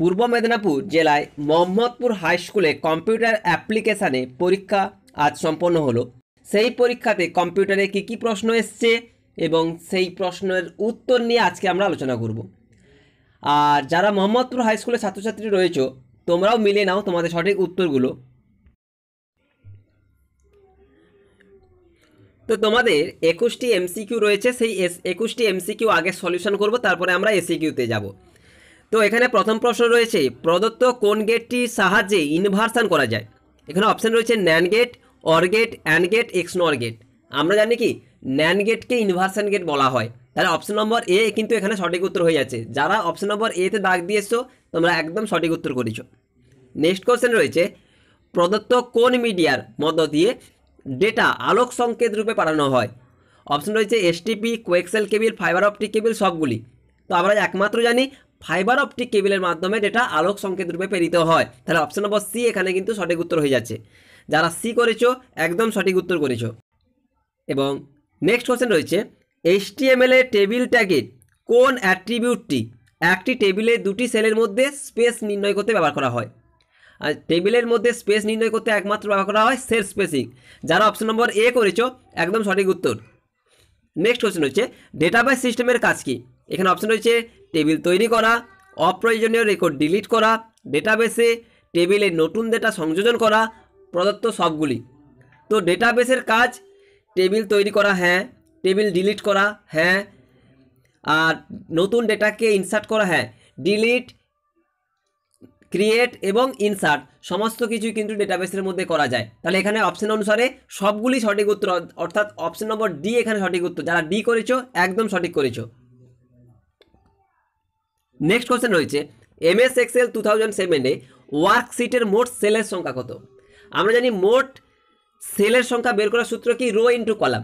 পূর্ব মেদিনীপুর জেলায় মোহাম্মদপুর হাই স্কুলে কম্পিউটার অ্যাপ্লিকেশানে পরীক্ষা আজ সম্পন্ন হলো সেই পরীক্ষাতে কম্পিউটারে কী কী প্রশ্ন এসছে এবং সেই প্রশ্নের উত্তর নিয়ে আজকে আমরা আলোচনা করব আর যারা মোহাম্মদপুর হাই স্কুলের ছাত্রছাত্রী রয়েছ তোমরাও মিলে নাও তোমাদের সঠিক উত্তরগুলো তো তোমাদের একুশটি এমসিকিউ রয়েছে সেই এস একুশটি এমসিকিউ আগে সলিউশন করব তারপরে আমরা এসিকিউতে যাব তো এখানে প্রথম প্রশ্ন রয়েছে প্রদত্ত কোন গেটটি সাহায্যে ইনভার্সান করা যায় এখানে অপশান রয়েছে NAND gate or gate and gate XNOR gate আমরা জানি কি ন্যান গেটকে ইনভার্সান গেট বলা হয় তাহলে অপশন নম্বর এ কিন্তু এখানে সঠিক উত্তর হয়ে যাচ্ছে যারা অপশন নম্বর এতে দাগ দিয়েছো তোমরা একদম সঠিক উত্তর করেছো নেক্সট কোয়েশ্চেন রয়েছে প্রদত্ত কোন মিডিয়ার মধ্য দিয়ে ডেটা আলোক সংকেত রূপে পাঠানো হয় অপশন রয়েছে STP coaxial cable fibre optic cable সবগুলি তো আমরা একমাত্র জানি ফাইবার অপটিক কেবিলের মাধ্যমে যেটা আলোক সংকেত রূপে প্রেরিত হয় তাহলে অপশন নম্বর সি এখানে কিন্তু সঠিক উত্তর হয়ে যাচ্ছে যারা সি করেছো একদম সঠিক উত্তর করেছো এবং নেক্সট কোশ্চেন রয়েছে এইচটিএমএল এ টেবিল ট্যাগের কোন অ্যাট্রিবিউটটি একটি টেবিলে দুটি সেলের মধ্যে স্পেস নির্ণয় করতে ব্যবহার করা হয় আর টেবিলের মধ্যে স্পেস নির্ণয় করতে একমাত্র ব্যবহার করা হয় সেল স্পেসিং যারা অপশন নম্বর এ করেছো একদম সঠিক উত্তর নেক্সট কোশ্চেন হচ্ছে ডেটাবেস সিস্টেমের কাজ কি এখানে অপশন রয়েছে টেবিল তৈরি করা অপ্রয়োজনীয় রেকর্ড ডিলিট করা ডেটাবেসে টেবিলে নতুন ডেটা সংযোজন করা প্রদত্ত সবগুলি তো ডেটাবেসের কাজ টেবিল তৈরি করা হ্যাঁ টেবিল ডিলিট করা হ্যাঁ আর নতুন ডেটাকে ইনসার্ট করা হ্যাঁ ডিলিট ক্রিয়েট এবং ইনসার্ট সমস্ত কিছুই কিন্তু ডেটাবেসের মধ্যে করা যায় তাহলে এখানে অপশন অনুসারে সবগুলি সঠিক উত্তর অর্থাৎ অপশন নম্বর ডি এখানে সঠিক উত্তর যারা ডি করেছো একদম সঠিক করেছো নেক্সট কোয়েশ্চেন রয়েছে M S Excel two thousand সেভেনে ওয়ার্কশিটের মোট সেলের সংখ্যা কত আমরা জানি মোট সেলের সংখ্যা বের করার সূত্র কি রো ইন্টু কলাম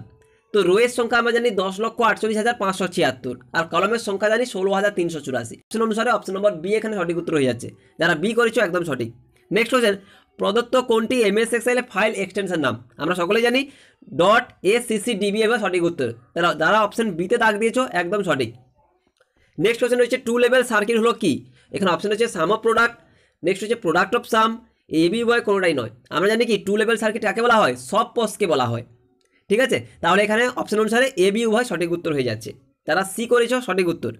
তো রোয়ের সংখ্যা আমরা জানি দশ লক্ষ আটচল্লিশ হাজার পাঁচশো ছিয়াত্তর আর কলমের সংখ্যা জানি ষোলো হাজার তিনশো চুরাশি অপশন অনুসারে অপশন নম্বর বি এখানে সঠিক উত্তর হয়ে যাচ্ছে যারা বি করেছো একদম সঠিক নেক্সট কোশ্চেন প্রদত্ত কোনটি এম এস এক্সেলে ফাইল এক্সটেনশন নাম আমরা সকলেই জানি ডট এ সিসি ডিবি এবার সঠিক উত্তর তারা যারা অপশন বিতে দাগ দিয়েছ একদম সঠিক নেক্সট কোয়েশন রয়েছে টু লেভেল সার্কিট হলো কি এখানে অপশন হচ্ছে সাম অফ প্রোডাক্ট নেক্সট হচ্ছে product of sum A B বয় কোনোটাই নয় আমরা জানি কি টু লেভেল সার্কিট কাকে বলা হয় সব পসকে বলা হয় ঠিক আছে তাহলে এখানে অপশন অনুসারে এ বি সঠিক উত্তর হয়ে যাচ্ছে তারা সি করেছ সঠিক উত্তর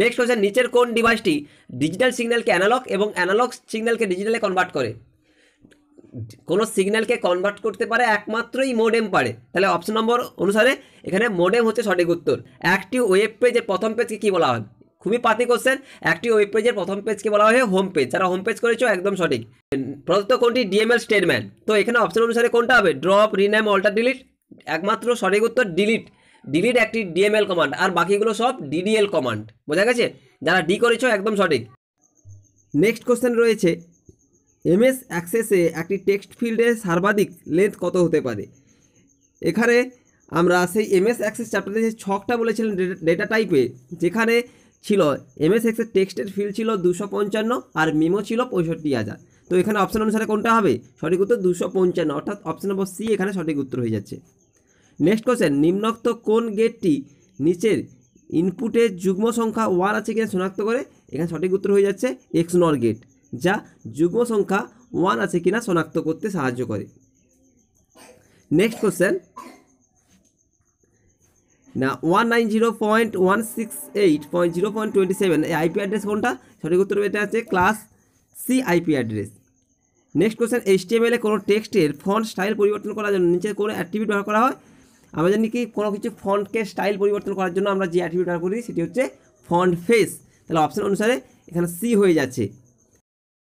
নেক্সট কোয়েশন নিচের কোন ডিভাইসটি ডিজিটাল সিগন্যালকে অ্যানালগ এবং অ্যানালগ সিগন্যালকে ডিজিটালে কনভার্ট করে কোনো সিগন্যালকে কনভার্ট করতে পারে একমাত্রই মোডেম পারে তাহলে অপশন নম্বর অনুসারে এখানে মোডেম হচ্ছে সঠিক উত্তর একটি ওয়েব পেজের প্রথম পেজকে কী বলা হয় খুবই পাতি কোশ্চেন একটি ওয়েব পেজের প্রথম পেজকে বলা হয় হোম পেজ যারা হোম পেজ করেছো একদম সঠিক প্রদত্ত কোনটি ডিএমএল স্টেটমেন্ট তো এখানে অপশন অনুসারে কোনটা হবে ড্রপ রিনেম অল্টার ডিলিট একমাত্র সঠিক উত্তর ডিলিট ডিলিট একটি ডিএমএল কমান্ড আর বাকিগুলো সব ডিডিএল কমান্ড বোঝা গেছে যারা ডি করেছো একদম সঠিক নেক্সট কোশ্চেন রয়েছে এমএস অ্যাক্সেসে একটি টেক্সট ফিল্ডে সর্বাধিক লেন্থ কত হতে পারে এখানে আমরা সেই এমএস অ্যাক্সেস চ্যাপ্টারে যে ছকটা বলেছিলেন ডেটা টাইপে যেখানে ছিল এমএস এক্সের টেক্সটের ফিল্ড ছিল দুশো পঞ্চান্ন আর মিমো ছিল পঁয়ষট্টি হাজার তো এখানে অপশান অনুসারে কোনটা হবে সঠিক উত্তর দুশো পঞ্চান্ন অর্থাৎ অপশান নম্বর সি এখানে সঠিক উত্তর হয়ে যাচ্ছে নেক্সট কোশ্চেন নিম্নোক্ত কোন গেটটি নিচের ইনপুটের যুগ্ম সংখ্যা ওয়ান আছে কিনা শনাক্ত করে এখানে সঠিক উত্তর হয়ে যাচ্ছে এক্সনর গেট যা যুগ্ম সংখ্যা ওয়ান আছে কিনা শনাক্ত করতে সাহায্য করে নেক্সট কোশ্চেন না one nine zero point one six eight point zero point twenty seven এই আইপি অ্যাড্রেস কোনটা সঠিক উত্তর এটা আছে class C IP address next question HTML এ কোনো টেক্সটের ফন্ট স্টাইল পরিবর্তন করার জন্য নিচে কোনো অ্যাট্রিবিউট ব্যবহার করা হয় আমরা জানি কি কোনো কিছু ফন্টকে স্টাইল পরিবর্তন করার জন্য আমরা যে অ্যাট্রিবিউট ব্যবহার করি সেটি হচ্ছে ফন্ট ফেস তাহলে অপশান অনুসারে এখানে সি হয়ে যাচ্ছে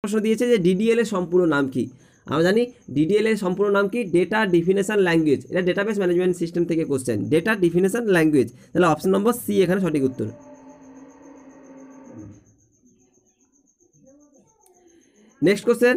প্রশ্ন দিয়েছে যে ডিডিএল এর সম্পূর্ণ নাম কি আমরা জানি ডিডিএল এর সম্পূর্ণ নাম কি ডেটা ডিফিনেশন ল্যাঙ্গুয়েজ এটা ডেটাবেস ম্যানেজমেন্ট সিস্টেম থেকে কোশ্চেন ডেটা ডিফিনেশন ল্যাঙ্গুয়েজ তাহলে অপশন নম্বর সি এখানে সঠিক উত্তর নেক্সট কোশ্চেন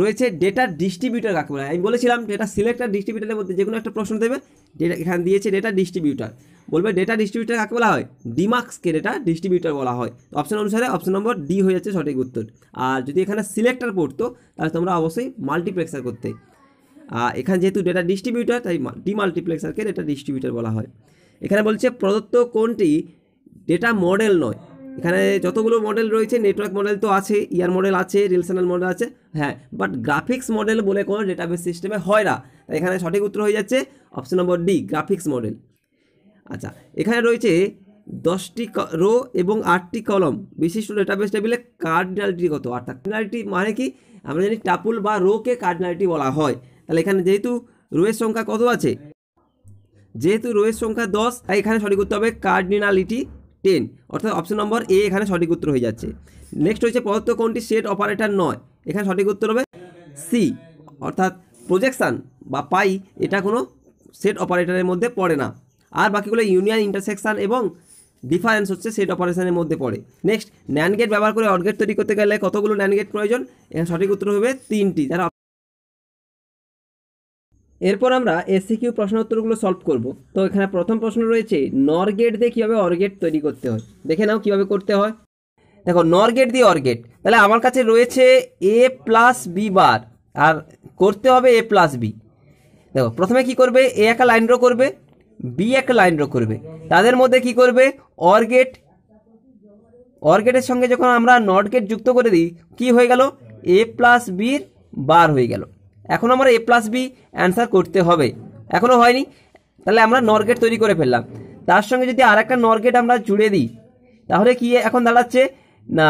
রয়েছে ডেটা ডিস্ট্রিবিউটার কাকে বলে আমি বলেছিলাম ডেটা সিলেক্টার ডিস্ট্রিবিউটারের মধ্যে যে কোনো একটা প্রশ্ন দেবে ডেটা এখানে দিয়েছে ডেটা ডিস্ট্রিবিউটার বলবে ডেটা ডিস্ট্রিবিউটার কাকে বলা হয় ডিমার্কসকে ডেটা ডিস্ট্রিবিউটার বলা হয় অপশান অপশন অনুসারে অপশন নম্বর ডি হয়ে যাচ্ছে সঠিক উত্তর আর যদি এখানে সিলেক্টার পড়তো তাহলে তোমরা অবশ্যই মাল্টিপ্লেক্সার করতে আর এখানে যেহেতু ডেটা ডিস্ট্রিবিউটার তাই ডিমাল্টিপ্লেক্সারকে ডেটা ডিস্ট্রিবিউটার বলা হয় এখানে বলছে প্রদত্ত কোনটি ডেটা মডেল নয় এখানে যতগুলো মডেল রয়েছে নেটওয়ার্ক মডেল তো আছে ইয়ার মডেল আছে রিলেশনাল মডেল আছে হ্যাঁ বাট গ্রাফিক্স মডেল বলে কোনো ডেটাবেস সিস্টেমে হয় না তাই এখানে সঠিক উত্তর হয়ে যাচ্ছে option number D graphics model আচ্ছা এখানে রয়েছে দশটি রো এবং আটটি কলম বিশিষ্ট ডেটাবেস টেবিলে কার্ডিনালিটি কত অর্থাৎ কার্ডিনালিটি মানে কি আমরা জানি টাপুল বা রোকে কার্ডিনালিটি বলা হয় তাহলে এখানে যেহেতু রোয়ের সংখ্যা কত আছে যেহেতু রোয়ের সংখ্যা দশ তাই এখানে সঠিক উত্তর হবে কার্ডিনালিটি টেন অর্থাৎ অপশন নম্বর এ এখানে সঠিক উত্তর হয়ে যাচ্ছে নেক্সট হচ্ছে প্রদত্ত কোনটি সেট অপারেটর নয় এখানে সঠিক উত্তর হবে সি অর্থাৎ প্রজেকশান বা পাই এটা কোনো সেট অপারেটারের মধ্যে পড়ে না আর বাকিগুলো ইউনিয়ন ইন্টারসেকশান এবং ডিফারেন্স হচ্ছে সেট অপারেশনের মধ্যে পড়ে নেক্সট ন্যানগেট গেট ব্যবহার করে অর্গেট তৈরি করতে গেলে কতগুলো ন্যানগেট গেট প্রয়োজন সঠিক উত্তর হবে তিনটি যারা এরপর আমরা এসিকিউ উত্তরগুলো সলভ করব তো এখানে প্রথম প্রশ্ন রয়েছে নর গেট দিয়ে কীভাবে অর্গেট তৈরি করতে হয় দেখে নাও কীভাবে করতে হয় দেখো নর গেট দিয়ে অর্গেট তাহলে আমার কাছে রয়েছে এ প্লাস বি বার আর করতে হবে এ প্লাস বি দেখো প্রথমে কি করবে এ একা লাইন ড্র করবে বি একটা লাইন ড্র করবে তাদের মধ্যে কি করবে অর গেট সঙ্গে যখন আমরা নট গেট যুক্ত করে দিই কি হয়ে গেল এ প্লাস বির বার হয়ে গেল এখন আমরা এ প্লাস বি অ্যান্সার করতে হবে এখনও হয়নি তাহলে আমরা নরগেট তৈরি করে ফেললাম তার সঙ্গে যদি আর একটা নরগেট আমরা জুড়ে দিই তাহলে কি এখন দাঁড়াচ্ছে না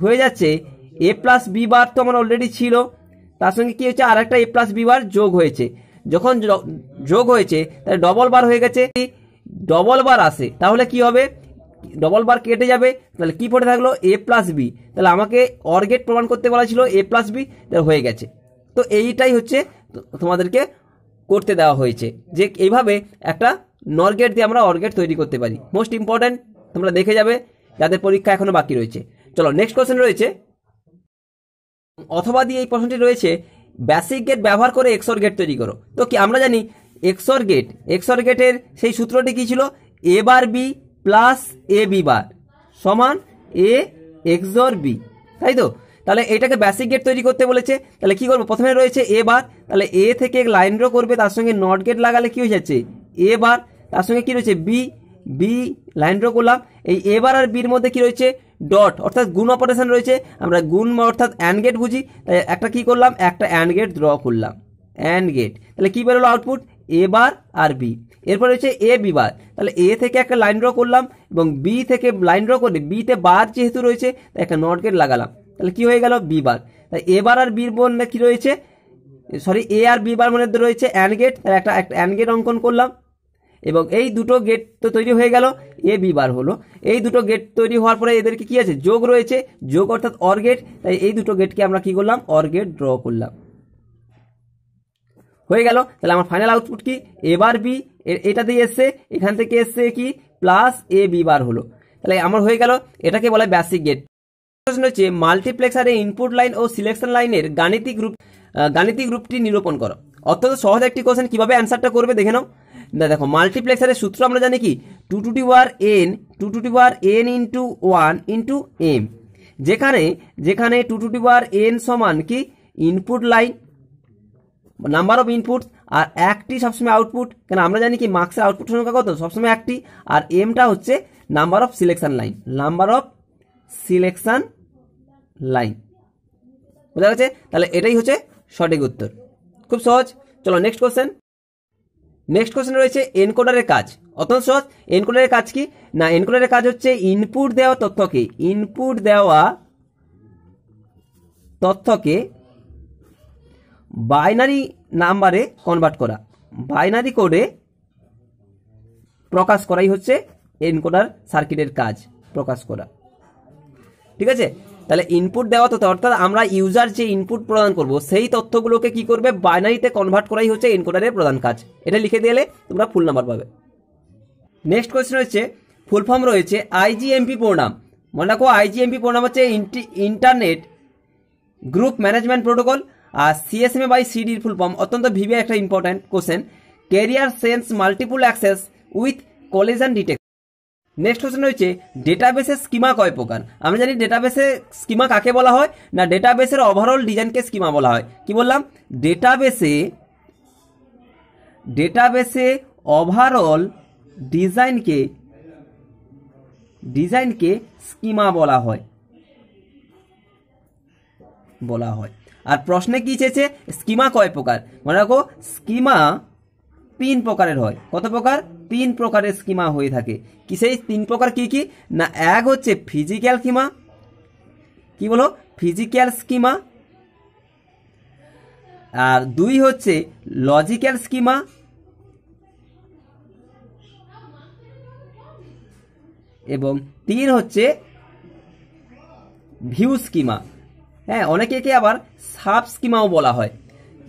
হয়ে যাচ্ছে এ প্লাস বি বার তো আমার অলরেডি ছিল তার সঙ্গে কি হচ্ছে আর একটা এ প্লাস বি বার যোগ হয়েছে যখন যোগ হয়েছে তাহলে ডবল বার হয়ে গেছে ডবল বার আসে তাহলে কি হবে ডবল বার কেটে যাবে তাহলে কি পড়ে থাকলো এ প্লাস বি তাহলে আমাকে অর্গেট প্রমাণ করতে বলা ছিল এ প্লাস বি হয়ে গেছে তো এইটাই হচ্ছে তোমাদেরকে করতে দেওয়া হয়েছে যে এইভাবে একটা নরগেট দিয়ে আমরা অর্গেট তৈরি করতে পারি মোস্ট ইম্পর্ট্যান্ট তোমরা দেখে যাবে যাদের পরীক্ষা এখনও বাকি রয়েছে চলো নেক্সট কোয়েশ্চেন রয়েছে অথবা দিয়ে এই প্রশ্নটি রয়েছে বেসিক গেট ব্যবহার করে এক্সর গেট তৈরি করো তো কি আমরা জানি এক্সর গেট এক্সর গেটের সেই সূত্রটি কী ছিল A bar B plus A B bar সমান এ এক্সর বি তাই তো তাহলে এটাকে বেসিক গেট তৈরি করতে বলেছে তাহলে কি করবো প্রথমে রয়েছে এ বার তাহলে এ থেকে লাইন ড্র করবে তার সঙ্গে নট গেট লাগালে কী হয়ে যাচ্ছে এ বার তার সঙ্গে কী রয়েছে বি বি লাইন ড্র করলাম এই এবার আর বির মধ্যে কি রয়েছে ডট অর্থাৎ গুণ অপারেশন রয়েছে আমরা গুণ মানে অর্থাৎ অ্যান্ড গেট বুঝি তাই একটা কি করলাম একটা অ্যান্ড গেট ড্র করলাম অ্যান্ড গেট তাহলে কী বেরোলো আউটপুট এ বার আর বি এরপর রয়েছে এ বি বার তাহলে এ থেকে একটা লাইন ড্র করলাম এবং বি থেকে লাইন ড্র করে বিতে বার যেহেতু রয়েছে তাই একটা নট গেট লাগালাম তাহলে কি হয়ে গেল বি বার তাই এ বার আর বির বোন কি রয়েছে সরি এ আর বি বার মধ্যে রয়েছে অ্যান্ড গেট তাহলে একটা একটা অ্যান্ড গেট অঙ্কন করলাম এবং এই দুটো গেট তো তৈরি হয়ে গেল এ বি বার হলো এই দুটো গেট তৈরি হওয়ার পরে এদেরকে কি আছে যোগ রয়েছে যোগ অর্থাৎ অর গেট তাই এই দুটো গেটকে আমরা কি করলাম অর গেট ড্র করলাম হয়ে গেল তাহলে আমার ফাইনাল আউটপুট কি এবার বি এটা দিয়ে এসছে এখান থেকে এসছে কি প্লাস এ বি বার হলো তাহলে আমার হয়ে গেল এটাকে বলে বেসিক গেট প্রশ্ন হচ্ছে মাল্টিপ্লেক্সারে ইনপুট লাইন ও সিলেকশন লাইনের গাণিতিক রূপ গাণিতিক রূপটি নিরূপণ করো অর্থাৎ সহজ একটি কোশ্চেন কিভাবে অ্যান্সারটা করবে দেখে নাও না দেখো মাল্টিপ্লেক্সারের সূত্র আমরা জানি কি two to power N two to power N into one into M যেখানে যেখানে টু টু পাওয়ার এন সমান কি input line number of input আর একটি সবসময় আউটপুট কেন আমরা জানি কি মার্ক্সের আউটপুট সংখ্যা কত সবসময় একটি আর এমটা হচ্ছে number of selection line number of selection line বোঝা গেছে তাহলে এটাই হচ্ছে সঠিক উত্তর খুব সহজ চলো নেক্সট কোশ্চেন নেক্সট কোশ্চেন রয়েছে এনকোডারের কাজ অত্যন্ত সহজ এনকোডারের কাজ কি না এনকোডারের কাজ হচ্ছে ইনপুট দেওয়া তথ্যকে ইনপুট দেওয়া তথ্যকে বাইনারি নাম্বারে কনভার্ট করা বাইনারি কোডে প্রকাশ করাই হচ্ছে এনকোডার সার্কিটের কাজ প্রকাশ করা ঠিক আছে তাহলে ইনপুট দেওয়া তথ্য অর্থাৎ আমরা ইউজার যে ইনপুট প্রদান করব সেই তথ্যগুলোকে কি করবে বাইনারিতে কনভার্ট করাই হচ্ছে এনকোডারের প্রধান কাজ এটা লিখে দিলে তোমরা ফুল নাম্বার পাবে নেক্সট কোয়েশ্চেন হচ্ছে ফুল ফর্ম রয়েছে আইজিএমপি প্রোনাম মনে রাখো আইজিএমপি প্রোনাম হচ্ছে ইন্টারনেট গ্রুপ ম্যানেজমেন্ট প্রোটোকল আর সিএসএমএ বাই সিডির ফুল ফর্ম অত্যন্ত ভিভি একটা important question carrier sense multiple access with collision detect next question হয়েছে ডেটাবেসের স্কিমা কয় প্রকার আমরা জানি ডেটাবেসে স্কিমা কাকে বলা হয় না ডেটাবেসের ওভারঅল ডিজাইনকে স্কিমা বলা হয় কি বললাম ডেটাবেসে ডেটাবেসে ওভারঅল ডিজাইনকে ডিজাইনকে স্কিমা বলা হয় বলা হয় আর প্রশ্নে কি চেয়েছে স্কিমা কয় প্রকার মনে রাখো স্কিমা তিন প্রকারের হয় কত প্রকার তিন প্রকারের স্কিমা হয়ে থাকে কি সেই তিন প্রকার কি কি না এক হচ্ছে ফিজিক্যাল স্কিমা কি বলো ফিজিক্যাল স্কিমা আর দুই হচ্ছে লজিক্যাল স্কিমা এবং তিন হচ্ছে ভিউ স্কিমা হ্যাঁ অনেকে একে আবার সাব স্কিমাও বলা হয়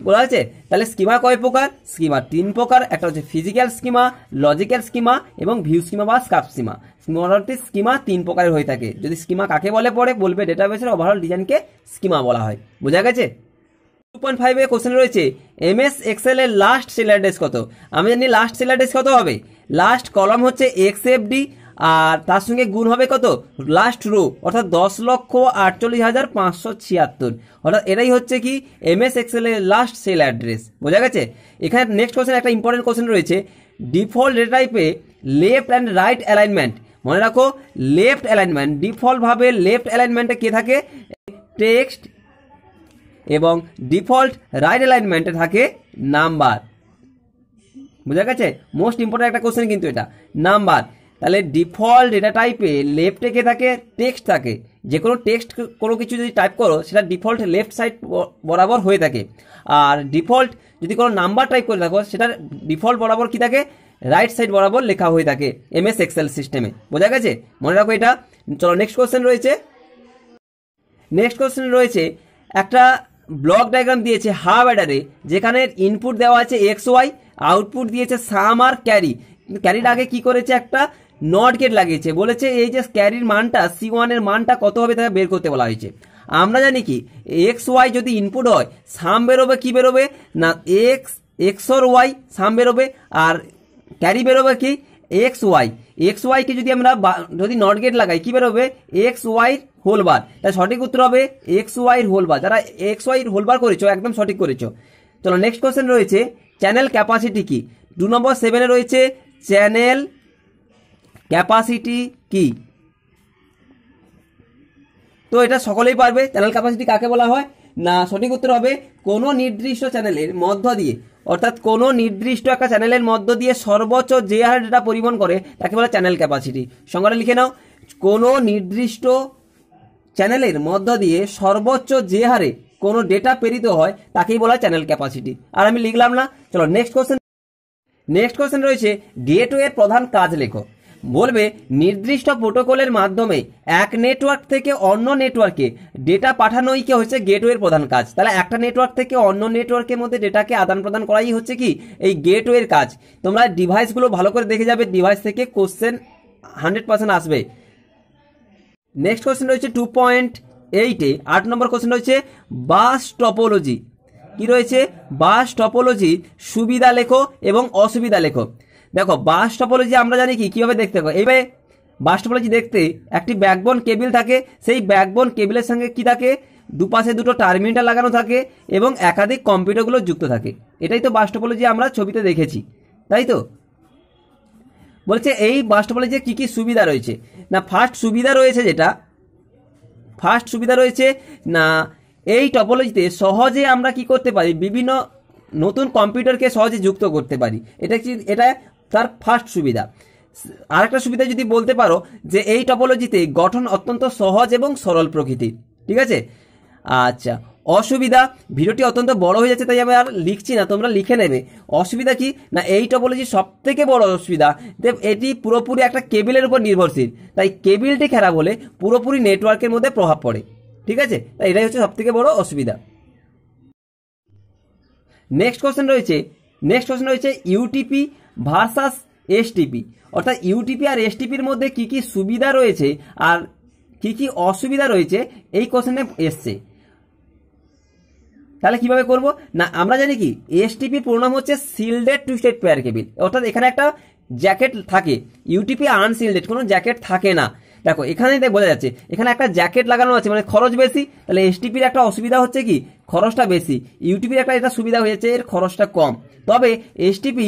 বলা হয়েছে তাহলে স্কিমা কয় প্রকার স্কিমা তিন প্রকার একটা হচ্ছে ফিজিক্যাল স্কিমা লজিক্যাল স্কিমা এবং ভিউ স্কিমা বা স্কাপ স্কিমা মোটামুটি স্কিমা তিন প্রকারের হয়ে থাকে যদি স্কিমা কাকে বলে পরে বলবে ডেটাবেসের ওভারঅল ডিজাইনকে স্কিমা বলা হয় বোঝা গেছে টু পয়েন্ট ফাইভে কোশ্চেন রয়েছে এম এস এক্সেল এর লাস্ট সেলার ডেস কত আমি জানি লাস্ট সেলার ডেস কত হবে লাস্ট কলম হচ্ছে এক্স এফ ডি আর তার সঙ্গে গুণ হবে কত লাস্ট রো অর্থাৎ দশ লক্ষ আটচল্লিশ হাজার পাঁচশো ছিয়াত্তর অর্থাৎ এটাই হচ্ছে কি এম এস এক্সেলের লাস্ট সেল অ্যাড্রেস বোঝা গেছে এখানে নেক্সট কোশ্চেন একটা ইম্পর্টেন্ট কোশ্চেন রয়েছে ডিফল্ট ডেটা টাইপে লেফট অ্যান্ড রাইট অ্যালাইনমেন্ট মনে রাখো লেফট অ্যালাইনমেন্ট ডিফল্টভাবে লেফট অ্যালাইনমেন্টে কে থাকে টেক্সট এবং ডিফল্ট রাইট অ্যালাইনমেন্টে থাকে নাম্বার বুঝা গেছে মোস্ট ইম্পর্টেন্ট একটা কোশ্চেন কিন্তু এটা নাম্বার তাহলে ডিফল্ট ডেটা টাইপে লেফটে কে থাকে টেক্সট থাকে যে কোনো টেক্সট কোনো কিছু যদি টাইপ করো সেটা ডিফল্ট লেফট সাইড বরাবর হয়ে থাকে আর ডিফল্ট যদি কোনো নাম্বার টাইপ করে থাকো সেটা ডিফল্ট বরাবর কী থাকে রাইট সাইড বরাবর লেখা হয়ে থাকে এম এস এক্সেল সিস্টেমে বোঝা গেছে মনে রাখো এটা চলো নেক্সট কোয়েশ্চেন রয়েছে নেক্সট কোয়েশ্চেন রয়েছে একটা ব্লক ডায়াগ্রাম দিয়েছে হাব অ্যাডারে যেখানে ইনপুট দেওয়া আছে এক্স ওয়াই আউটপুট দিয়েছে সাম আর ক্যারি ক্যারির আগে কি করেছে একটা নট গেট লাগিয়েছে বলেছে এই যে ক্যারির মানটা সি ওয়ানের মানটা কত হবে তাকে বের করতে বলা হয়েছে আমরা জানি কি এক্স ওয়াই যদি ইনপুট হয় সাম বেরোবে কি বেরোবে না এক্স এক্সর ওয়াই সাম বেরোবে আর ক্যারি বেরোবে কি এক্স ওয়াই এক্স ওয়াইকে যদি আমরা যদি নট গেট লাগাই কি বেরোবে এক্স ওয়াই হোলবার তাই সঠিক উত্তর হবে এক্স ওয়াই হোল হোলবার যারা এক্স ওয়াই হোলবার বার করেছো একদম সঠিক করেছো চলো নেক্সট কোয়েশ্চেন রয়েছে চ্যানেল ক্যাপাসিটি কি দু নম্বর সেভেনে রয়েছে চ্যানেল ক্যাপাসিটি কি তো এটা সকলেই পারবে চ্যানেল ক্যাপাসিটি কাকে বলা হয় না সঠিক উত্তর হবে কোনো নির্দিষ্ট চ্যানেলের মধ্য দিয়ে অর্থাৎ কোনো নির্দিষ্ট একটা চ্যানেলের মধ্য দিয়ে সর্বোচ্চ যে হারে ডেটা পরিবহন করে তাকে বলে চ্যানেল ক্যাপাসিটি সংখ্যাটা লিখে নাও কোনো নির্দিষ্ট চ্যানেলের মধ্য দিয়ে সর্বোচ্চ যে হারে কোনো ডেটা প্রেরিত হয় তাকেই বলা চ্যানেল ক্যাপাসিটি আর আমি লিখলাম না চলো নেক্সট কোশ্চেন নেক্সট কোশ্চেন রয়েছে গেটওয়ের প্রধান কাজ লেখো বলবে নির্দিষ্ট প্রোটোকলের মাধ্যমে এক নেটওয়ার্ক থেকে অন্য নেটওয়ার্কে ডেটা পাঠানোই কি হচ্ছে গেটওয়ের প্রধান কাজ তাহলে একটা নেটওয়ার্ক থেকে অন্য নেটওয়ার্কের মধ্যে ডেটাকে আদান প্রদান করাই হচ্ছে কি এই গেটওয়ের কাজ তোমরা ডিভাইসগুলো ভালো করে দেখে যাবে ডিভাইস থেকে কোশ্চেন হান্ড্রেড পার্সেন্ট আসবে নেক্সট কোশ্চেন রয়েছে টু পয়েন্ট এইটে আট নম্বর কোশ্চেন রয়েছে বাস টপোলজি কি রয়েছে বাস টপোলজি সুবিধা লেখো এবং অসুবিধা লেখো দেখো বাস টপোলজি আমরা জানি কি কীভাবে দেখতে পাবো এইভাবে বাস টপোলজি দেখতে একটি ব্যাকবোন কেবিল থাকে সেই ব্যাকবোন কেবিলের সঙ্গে কি থাকে দুপাশে দুটো টার্মিনাল লাগানো থাকে এবং একাধিক কম্পিউটারগুলো যুক্ত থাকে এটাই তো বাস টপোলজি আমরা ছবিতে দেখেছি তাই তো বলছে এই বাস টপোলজির কী কী সুবিধা রয়েছে না ফার্স্ট সুবিধা রয়েছে যেটা ফার্স্ট সুবিধা রয়েছে না এই টপোলজিতে সহজে আমরা কি করতে পারি বিভিন্ন নতুন কম্পিউটারকে সহজে যুক্ত করতে পারি এটা কি এটা তার ফার্স্ট সুবিধা আরেকটা সুবিধা যদি বলতে পারো যে এই টপোলজিতে গঠন অত্যন্ত সহজ এবং সরল প্রকৃতির ঠিক আছে আচ্ছা অসুবিধা ভিডিওটি অত্যন্ত বড় হয়ে যাচ্ছে তাই আমি আর লিখছি না তোমরা লিখে নেবে অসুবিধা কি না এই টপোলজি সব থেকে বড় অসুবিধা যে এটি পুরোপুরি একটা কেবিলের উপর নির্ভরশীল তাই কেবিলটি খারাপ হলে পুরোপুরি নেটওয়ার্কের মধ্যে প্রভাব পড়ে ঠিক আছে তাই এটাই হচ্ছে সব থেকে বড় অসুবিধা নেক্সট কোশ্চেন রয়েছে নেক্সট কোশ্চেন রয়েছে ইউটিপি ভার্সাস এসটিপি অর্থাৎ ইউটিপি আর এসটিপির মধ্যে কি কি সুবিধা রয়েছে আর কি কি অসুবিধা রয়েছে এই কোশ্চেনে এসছে তাহলে কিভাবে করব না আমরা জানি কি এসটিপির পূর্ণাম হচ্ছে shielded twisted pair cable অর্থাৎ এখানে একটা জ্যাকেট থাকে ইউটিপি আনসিলডেড কোনো জ্যাকেট থাকে না দেখো এখানে বোঝা যাচ্ছে এখানে একটা জ্যাকেট লাগানো আছে মানে খরচ বেশি তাহলে এসটিপির একটা অসুবিধা হচ্ছে কি খরচটা বেশি ইউটিপির একটা এটা সুবিধা হয়েছে এর খরচটা কম তবে এসটিপি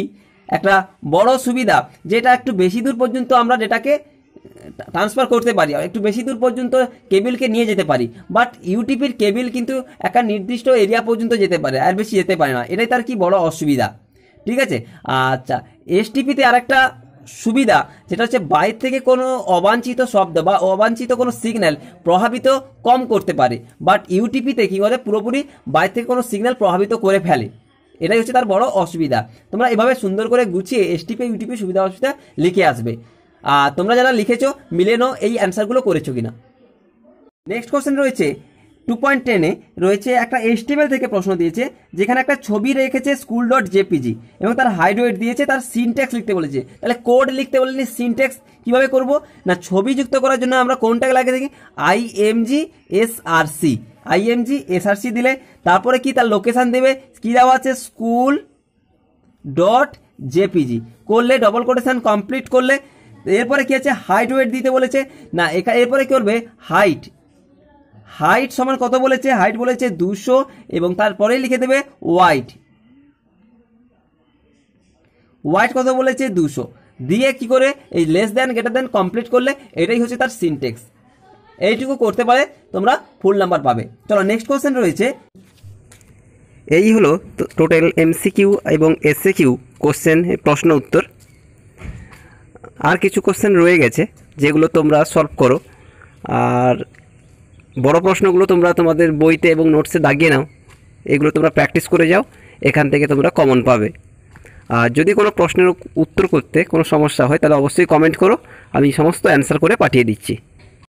একটা বড় সুবিধা যেটা একটু বেশি দূর পর্যন্ত আমরা ডেটাকে ট্রান্সফার করতে পারি একটু বেশি দূর পর্যন্ত কেবিলকে নিয়ে যেতে পারি বাট ইউটিপির কেবিল কিন্তু একটা নির্দিষ্ট এরিয়া পর্যন্ত যেতে পারে আর বেশি যেতে পারে না এটাই তার কি বড় অসুবিধা ঠিক আছে আচ্ছা এসটিপিতে আরেকটা সুবিধা যেটা হচ্ছে বাইর থেকে কোনো অবাঞ্ছিত শব্দ বা অবাঞ্ছিত কোনো সিগন্যাল প্রভাবিত কম করতে পারে বাট ইউটিপিতে কী করে পুরোপুরি বাইর থেকে কোনো সিগন্যাল প্রভাবিত করে ফেলে এটাই হচ্ছে তার বড় অসুবিধা তোমরা এভাবে সুন্দর করে গুছিয়ে এসটিপি ইউটিপি সুবিধা অসুবিধা লিখে আসবে আর তোমরা যারা লিখেছো মিলে নাও এই অ্যান্সারগুলো করেছো কিনা নেক্সট কোশ্চেন রয়েছে টু পয়েন্ট টেনে রয়েছে একটা এস্টিমেল থেকে প্রশ্ন দিয়েছে যেখানে একটা ছবি রেখেছে স্কুল ডট জেপিজি এবং তার হাইডওয়েট দিয়েছে তার সিনটেক্স লিখতে বলেছে তাহলে কোড লিখতে বলেনি সিনটেক্স কীভাবে করব না ছবি যুক্ত করার জন্য আমরা কোনটাকে লাগিয়ে এম আইএমজি এসআরসি আইএমজি এসআরসি দিলে তারপরে কি তার লোকেশান দেবে কী দেওয়া আছে স্কুল ডট জেপিজি করলে ডবল কোটেশান কমপ্লিট করলে এরপরে কি আছে হাইট ওয়েট দিতে বলেছে না এরপরে কি করবে হাইট হাইট সমান কত বলেছে হাইট বলেছে দুশো এবং তারপরে লিখে দেবে ওয়াইট ওয়াইট কত বলেছে দুশো দিয়ে কি করে এই লেস দেন গেটার দেন কমপ্লিট করলে এটাই হচ্ছে তার সিনটেক্স এইটুকু করতে পারে তোমরা ফুল নাম্বার পাবে চলো নেক্সট কোয়েশ্চেন রয়েছে এই হলো টোটাল এমসিকিউ এবং এসএ কিউ কোশ্চেন প্রশ্ন উত্তর আর কিছু কোশ্চেন রয়ে গেছে যেগুলো তোমরা সলভ করো আর বড় প্রশ্নগুলো তোমরা তোমাদের বইতে এবং নোটসে দাগিয়ে নাও এগুলো তোমরা প্র্যাকটিস করে যাও এখান থেকে তোমরা কমন পাবে আর যদি কোনো প্রশ্নের উত্তর করতে কোনো সমস্যা হয় তাহলে অবশ্যই কমেন্ট করো আমি সমস্ত অ্যান্সার করে পাঠিয়ে দিচ্ছি